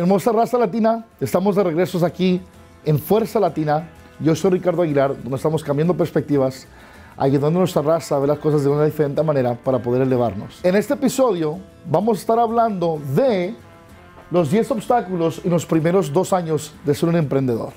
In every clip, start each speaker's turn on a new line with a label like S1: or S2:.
S1: hermosa raza latina, estamos de regresos aquí en Fuerza Latina. Yo soy Ricardo Aguilar, donde estamos cambiando perspectivas, ayudando a nuestra raza a ver las cosas de una diferente manera para poder elevarnos. En este episodio vamos a estar hablando de los 10 obstáculos en los primeros dos años de ser un emprendedor.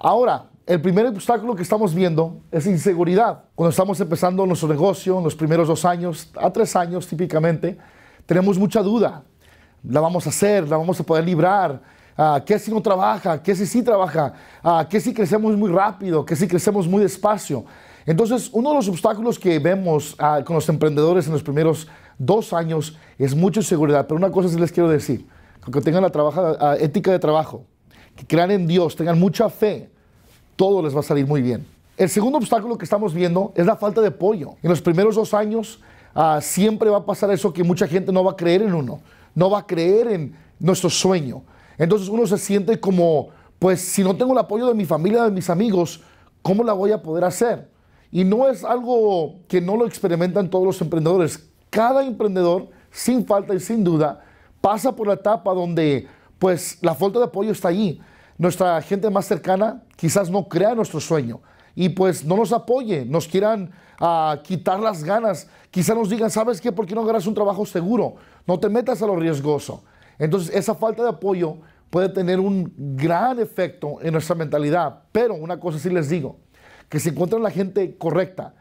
S1: Ahora, el primer obstáculo que estamos viendo es inseguridad. Cuando estamos empezando nuestro negocio, en los primeros dos años, a tres años típicamente, tenemos mucha duda. ¿La vamos a hacer? ¿La vamos a poder librar? Ah, ¿Qué si no trabaja? ¿Qué si sí trabaja? Ah, ¿Qué si crecemos muy rápido? ¿Qué si crecemos muy despacio? Entonces, uno de los obstáculos que vemos ah, con los emprendedores en los primeros dos años es mucha inseguridad. Pero una cosa sí les quiero decir, que tengan la, trabaja, ética de trabajo, que crean en Dios, tengan mucha fe todo les va a salir muy bien. El segundo obstáculo que estamos viendo es la falta de apoyo. En los primeros dos años ah, siempre va a pasar eso que mucha gente no va a creer en uno, no va a creer en nuestro sueño. Entonces uno se siente como, pues si no tengo el apoyo de mi familia, de mis amigos, ¿cómo la voy a poder hacer? Y no es algo que no lo experimentan todos los emprendedores. Cada emprendedor, sin falta y sin duda, pasa por la etapa donde pues la falta de apoyo está allí nuestra gente más cercana quizás no crea nuestro sueño y pues no nos apoye, nos quieran a ah, quitar las ganas, quizás nos digan, ¿sabes qué? ¿Por qué no ganas un trabajo seguro? No te metas a lo riesgoso. Entonces esa falta de apoyo puede tener un gran efecto en nuestra mentalidad, pero una cosa sí les digo, que se encuentran la gente correcta,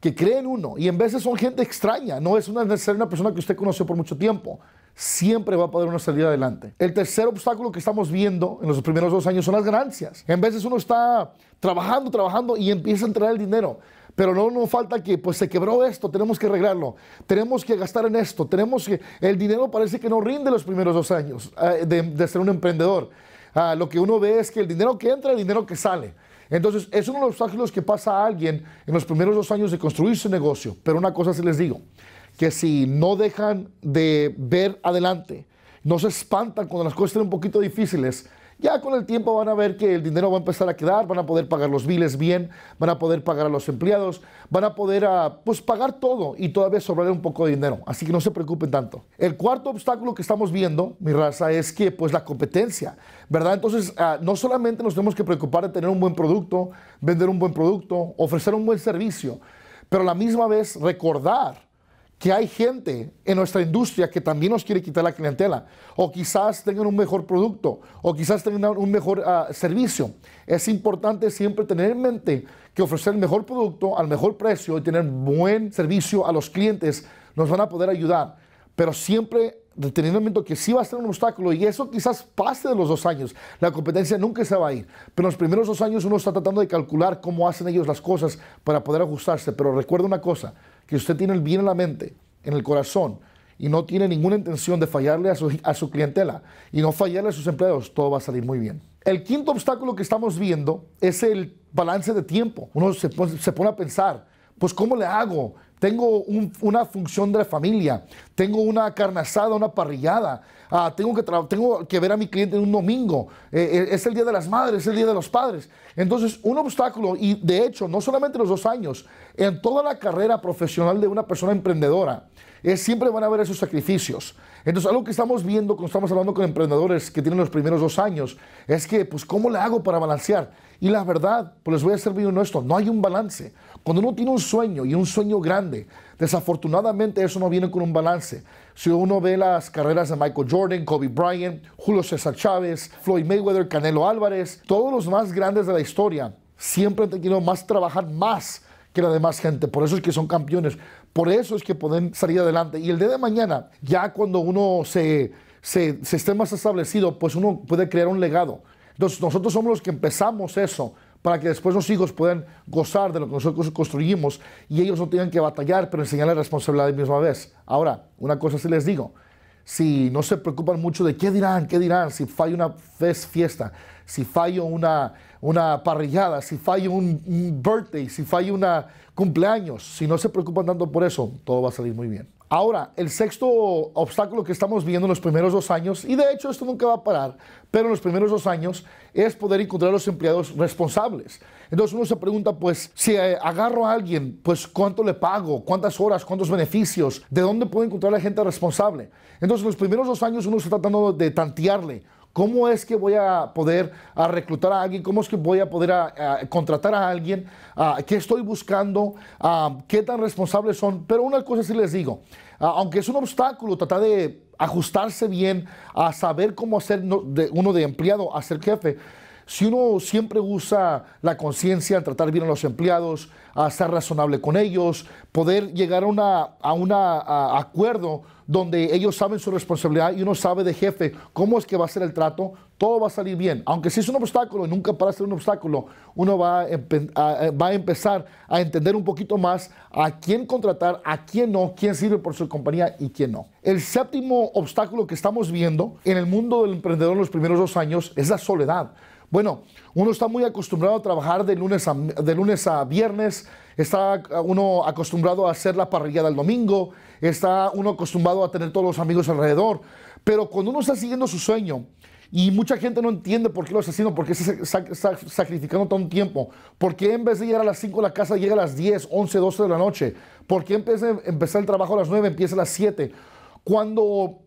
S1: que creen en uno, y en veces son gente extraña, no es una, necesariamente una persona que usted conoció por mucho tiempo, siempre va a poder una salir adelante. El tercer obstáculo que estamos viendo en los primeros dos años son las ganancias. En veces uno está trabajando, trabajando y empieza a entrar el dinero. Pero no nos falta que, pues se quebró esto, tenemos que arreglarlo, tenemos que gastar en esto, tenemos que... El dinero parece que no rinde los primeros dos años ah, de, ser un emprendedor. Ah, lo que uno ve es que el dinero que entra, el dinero que sale. Entonces, es uno de los obstáculos que pasa a alguien en los primeros dos años de construir su negocio. Pero una cosa se les digo, que si no dejan de ver adelante, no se espantan cuando las cosas estén un poquito difíciles, ya con el tiempo van a ver que el dinero va a empezar a quedar, van a poder pagar los biles bien, van a poder pagar a los empleados, van a poder ah, pues, pagar todo y todavía sobrar un poco de dinero. Así que no se preocupen tanto. El cuarto obstáculo que estamos viendo, mi raza, es que pues la competencia, ¿verdad? Entonces, ah, no solamente nos tenemos que preocupar de tener un buen producto, vender un buen producto, ofrecer un buen servicio, pero la misma vez recordar que hay gente en nuestra industria que también nos quiere quitar la clientela, o quizás tengan un mejor producto, o quizás tengan un mejor ah, servicio. Es importante siempre tener en mente que ofrecer el mejor producto al mejor precio y tener buen servicio a los clientes nos van a poder ayudar, pero siempre momento que sí va a ser un obstáculo y eso quizás pase de los dos años. La competencia nunca se va a ir, pero en los primeros dos años uno está tratando de calcular cómo hacen ellos las cosas para poder ajustarse. Pero recuerda una cosa, que usted tiene el bien en la mente, en el corazón, y no tiene ninguna intención de fallarle a su, clientela y no fallarle a sus empleados, todo va a salir muy bien. El quinto obstáculo que estamos viendo es el balance de tiempo. Uno se, se pone a pensar, pues ¿cómo le hago? tengo una función de familia, tengo una carne una parrillada, ah, tengo, que tengo que ver a mi cliente en un domingo, eh, eh, es el Día de las Madres, es el Día de los Padres. Entonces, un obstáculo, y de hecho, no solamente los dos años, en toda la carrera profesional de una persona emprendedora, siempre van a haber esos sacrificios. Entonces, algo que estamos viendo cuando estamos hablando con emprendedores que tienen los primeros dos años es que, pues, ¿cómo le hago para balancear? Y la verdad, pues les voy a servir bien esto, no hay un balance. Cuando uno tiene un sueño y un sueño grande, desafortunadamente eso no viene con un balance. Si uno ve las carreras de Michael Jordan, Kobe Bryant, Julio César Chávez, Floyd Mayweather, Canelo Álvarez, todos los más grandes de la historia, siempre han tenido más trabajar más que la demás gente. Por eso es que son campeones. Por eso es que pueden salir adelante. Y el día de mañana, ya cuando uno se, se, esté más establecido, pues uno puede crear un legado. Entonces nosotros somos los que empezamos eso para que después los hijos puedan gozar de lo que nosotros construimos y ellos no tengan que batallar, pero enseñarles responsabilidad de misma vez. Ahora, una cosa sí les digo, si no se preocupan mucho de qué dirán, qué dirán, si falla una fiesta, si fallo una, una parrillada, si fallo un, birthday, si fallo un cumpleaños, si no se preocupan tanto por eso, todo va a salir muy bien. Ahora, el sexto obstáculo que estamos viendo en los primeros dos años, y de hecho esto nunca va a parar, pero en los primeros dos años es poder encontrar a los empleados responsables. Entonces uno se pregunta, pues, si eh, agarro a alguien, pues, ¿cuánto le pago? ¿Cuántas horas? ¿Cuántos beneficios? ¿De dónde puedo encontrar a la gente responsable? Entonces, en los primeros dos años uno está tratando de tantearle ¿Cómo es que voy a poder a reclutar a alguien? ¿Cómo es que voy a poder a, contratar a alguien? Ah, ¿Qué estoy buscando? Ah, ¿Qué tan responsables son? Pero una cosa sí les digo, ah, aunque es un obstáculo, tratar de ajustarse bien, a saber cómo hacer uno de empleado a ser jefe si uno siempre usa la conciencia, tratar bien a los empleados, a ser razonable con ellos, poder llegar a un a acuerdo donde ellos saben su responsabilidad y uno sabe de jefe cómo es que va a ser el trato, todo va a salir bien. Aunque si es un obstáculo y nunca para ser un obstáculo, uno va eh, va a empezar a entender un poquito más a quién contratar, a quién no, quién sirve por su compañía y quién no. El séptimo obstáculo que estamos viendo en el mundo del emprendedor en los primeros dos años es la soledad. Bueno, uno está muy acostumbrado a trabajar de lunes a, de lunes a viernes, está ah, uno acostumbrado a hacer la parrilla del domingo, está uno acostumbrado a tener todos los amigos alrededor, pero cuando uno está siguiendo su sueño, y mucha gente no entiende por qué lo está haciendo, por qué se está sacrificando tanto tiempo. ¿Por qué en vez de llegar a las 5 a la casa llega a las 10, 11, 12 de la noche? ¿Por qué el trabajo a las 9 empieza a las 7? Cuando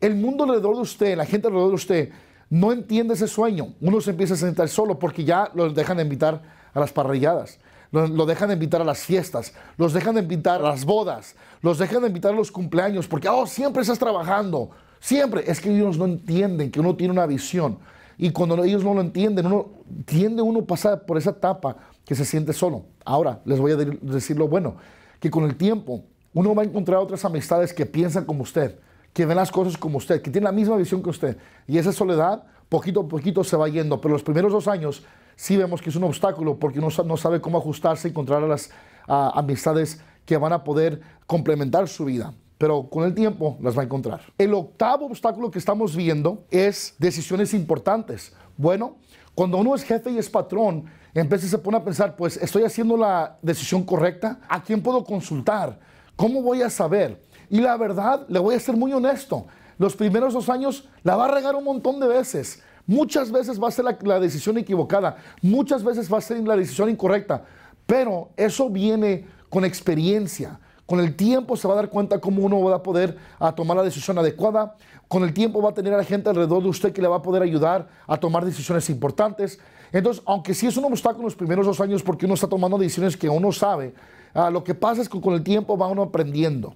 S1: el mundo alrededor de usted, la gente alrededor de usted, no entiende ese sueño. Uno se empieza a sentar solo porque ya los dejan de invitar a las parrilladas, los, dejan de invitar a las fiestas, los dejan de invitar a las bodas, los dejan de invitar a los cumpleaños porque, oh, siempre estás trabajando, siempre. Es que ellos no entienden que uno tiene una visión. Y cuando ellos no lo entienden, uno tiende uno a pasar por esa etapa que se siente solo. Ahora, les voy a decir lo bueno, que con el tiempo uno va a encontrar otras amistades que piensan como usted, que ven las cosas como usted, que tiene la misma visión que usted. Y esa soledad poquito a poquito se va yendo, pero los primeros dos años sí vemos que es un obstáculo porque no, no sabe cómo ajustarse, y encontrar a las amistades que van a poder complementar su vida. Pero con el tiempo las va a encontrar. El octavo obstáculo que estamos viendo es decisiones importantes. Bueno, cuando uno es jefe y es patrón, entonces se pone a pensar, pues estoy haciendo la decisión correcta, ¿a quién puedo consultar? ¿Cómo voy a saber? Y la verdad, le voy a ser muy honesto, los primeros dos años la va a regar un montón de veces. Muchas veces va a ser la, decisión equivocada, muchas veces va a ser la decisión incorrecta, pero eso viene con experiencia. Con el tiempo se va a dar cuenta cómo uno va a poder a tomar la decisión adecuada. Con el tiempo va a tener a la gente alrededor de usted que le va a poder ayudar a tomar decisiones importantes. Entonces, aunque sí es está con los primeros dos años porque uno está tomando decisiones que uno sabe, ah, lo que pasa es que con el tiempo va uno aprendiendo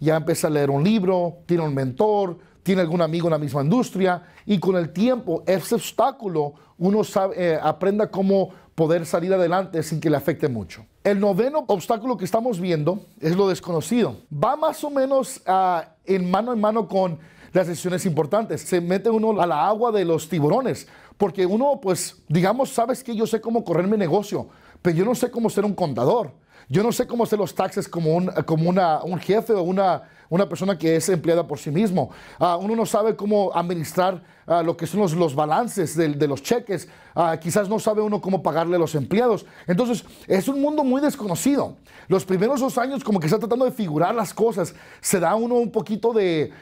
S1: ya empieza a leer un libro, tiene un mentor, tiene algún amigo en la misma industria y con el tiempo ese obstáculo uno eh, aprenda cómo poder salir adelante sin que le afecte mucho. El noveno obstáculo que estamos viendo es lo desconocido. Va más o menos ah, en mano en mano con las decisiones importantes. Se mete uno a la agua de los tiburones, porque uno, pues, digamos, sabes que yo sé cómo correr mi negocio, pero yo no sé cómo ser un contador. Yo no sé cómo hacer los taxes como un, como una, un jefe o una, una persona que es empleada por sí mismo. Ah, uno no sabe cómo administrar ah, lo que son los, los balances de, de, los cheques. Ah, quizás no sabe uno cómo pagarle a los empleados. Entonces, es un mundo muy desconocido. Los primeros dos años, como que está tratando de figurar las cosas, se da uno un poquito de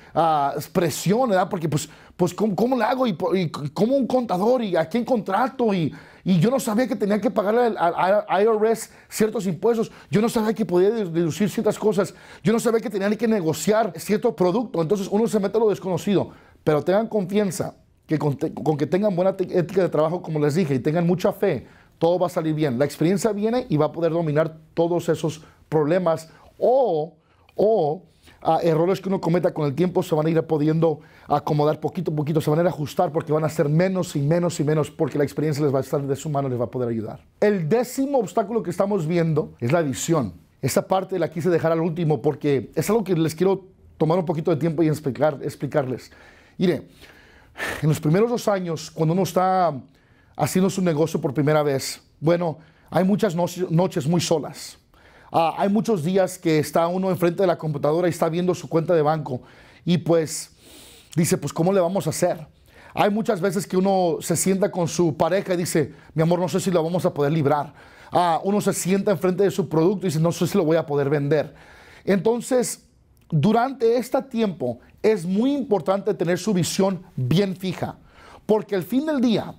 S1: presión, ¿verdad? Porque, pues, pues ¿cómo, cómo le hago? ¿Y, cómo un contador? ¿Y a quién contrato? Y, yo no sabía que tenía que pagarle al IRS ciertos impuestos. Yo no sabía que podía deducir ciertas cosas. Yo no sabía que tenía que negociar cierto producto. Entonces uno se mete a lo desconocido. Pero tengan confianza, que con, que tengan buena ética de trabajo, como les dije, y tengan mucha fe, todo va a salir bien. La experiencia viene y va a poder dominar todos esos problemas o, o errores que uno cometa con el tiempo se van a ir pudiendo acomodar poquito a poquito, se van a ir a ajustar porque van a ser menos y menos y menos porque la experiencia les va a estar de su mano, les va a poder ayudar. El décimo obstáculo que estamos viendo es la adicción. Esta parte la quise dejar al último porque es algo que les quiero tomar un poquito de tiempo y explicar, explicarles. Mire, en los primeros dos años, cuando uno está haciendo su negocio por primera vez, bueno, hay muchas noches muy solas. Ah, hay muchos días que está uno enfrente de la computadora y está viendo su cuenta de banco y pues dice, pues ¿cómo le vamos a hacer? Hay muchas veces que uno se sienta con su pareja y dice, mi amor, no sé si lo vamos a poder librar. Ah, uno se sienta enfrente de su producto y dice, no sé si lo voy a poder vender. Entonces, durante este tiempo es muy importante tener su visión bien fija, porque al fin del día,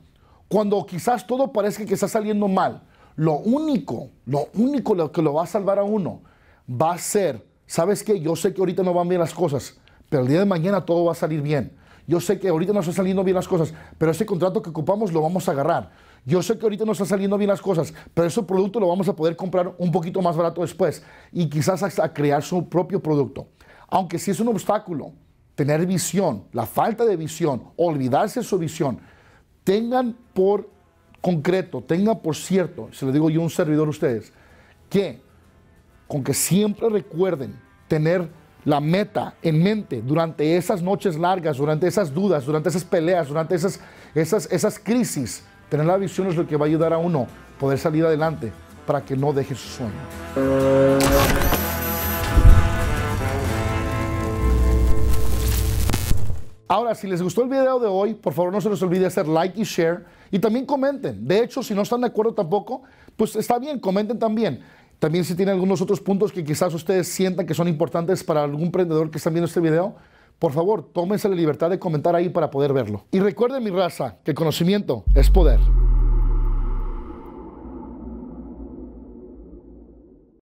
S1: cuando quizás todo parezca que está saliendo mal, lo único, lo único lo que lo va a salvar a uno va a ser, ¿sabes qué? Yo sé que ahorita no van bien las cosas, pero el día de mañana todo va a salir bien. Yo sé que ahorita no están saliendo bien las cosas, pero ese contrato que ocupamos lo vamos a agarrar. Yo sé que ahorita no están saliendo bien las cosas, pero ese producto lo vamos a poder comprar un poquito más barato después y quizás hasta crear su propio producto. Aunque si es un obstáculo tener visión, la falta de visión, olvidarse de su visión, tengan por concreto, tenga por cierto, se lo digo yo un servidor a ustedes, que con que siempre recuerden tener la meta en mente durante esas noches largas, durante esas dudas, durante esas peleas, durante esas, esas, esas crisis, tener la visión es lo que va a ayudar a uno poder salir adelante para que no deje su sueño. Ahora, si les gustó el video de hoy, por favor no se les olvide hacer like y share. Y también comenten. De hecho, si no están de acuerdo tampoco, pues está bien, comenten también. También si tienen algunos otros puntos que quizás ustedes sientan que son importantes para algún emprendedor que está viendo este video, por favor, tómense la libertad de comentar ahí para poder verlo. Y recuerden mi raza, que conocimiento es poder.